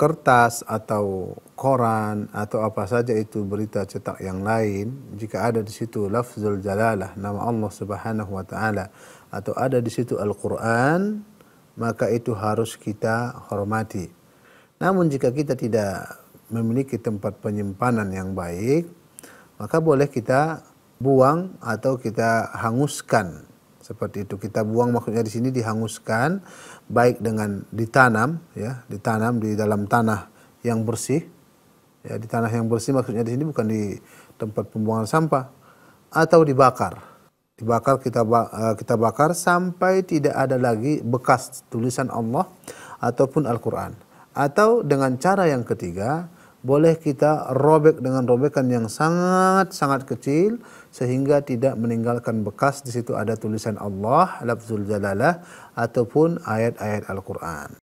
kertas atau koran atau apa saja itu berita cetak yang lain jika ada di situ lafzul jalalah nama Allah Subhanahu wa taala atau ada di situ Al-Qur'an maka itu harus kita hormati. Namun jika kita tidak memiliki tempat penyimpanan yang baik maka boleh kita buang atau kita hanguskan seperti itu kita buang maksudnya di sini dihanguskan baik dengan ditanam ya ditanam di dalam tanah yang bersih ya di tanah yang bersih maksudnya di sini bukan di tempat pembuangan sampah atau dibakar dibakar kita eh, kita bakar sampai tidak ada lagi bekas tulisan Allah ataupun Al-Qur'an atau dengan cara yang ketiga boleh kita robek dengan robekan yang sangat-sangat kecil sehingga tidak meninggalkan bekas di situ ada tulisan Allah lafzul jalalah ataupun ayat-ayat Al-Qur'an.